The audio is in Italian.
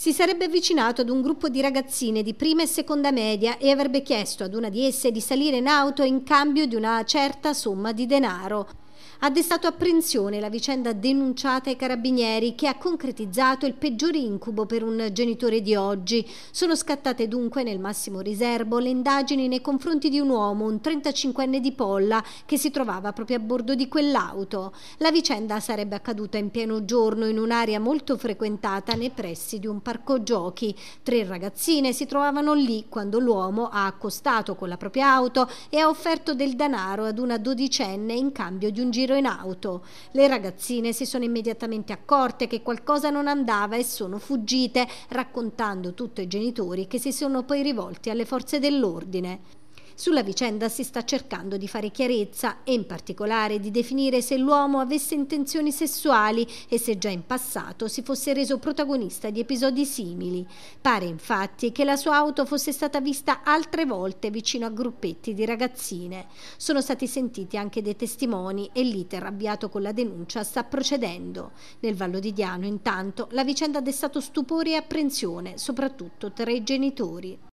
si sarebbe avvicinato ad un gruppo di ragazzine di prima e seconda media e avrebbe chiesto ad una di esse di salire in auto in cambio di una certa somma di denaro. Ha destato apprensione la vicenda denunciata ai carabinieri che ha concretizzato il peggior incubo per un genitore di oggi. Sono scattate dunque nel massimo riservo le indagini nei confronti di un uomo, un 35enne di Polla, che si trovava proprio a bordo di quell'auto. La vicenda sarebbe accaduta in pieno giorno in un'area molto frequentata nei pressi di un parco giochi. Tre ragazzine si trovavano lì quando l'uomo ha accostato con la propria auto e ha offerto del denaro ad una dodicenne in cambio di un un giro in auto. Le ragazzine si sono immediatamente accorte che qualcosa non andava e sono fuggite, raccontando tutto ai genitori che si sono poi rivolti alle forze dell'ordine. Sulla vicenda si sta cercando di fare chiarezza e in particolare di definire se l'uomo avesse intenzioni sessuali e se già in passato si fosse reso protagonista di episodi simili. Pare infatti che la sua auto fosse stata vista altre volte vicino a gruppetti di ragazzine. Sono stati sentiti anche dei testimoni e l'iter avviato con la denuncia sta procedendo. Nel Vallo di Diano intanto la vicenda ha destato stupore e apprensione, soprattutto tra i genitori.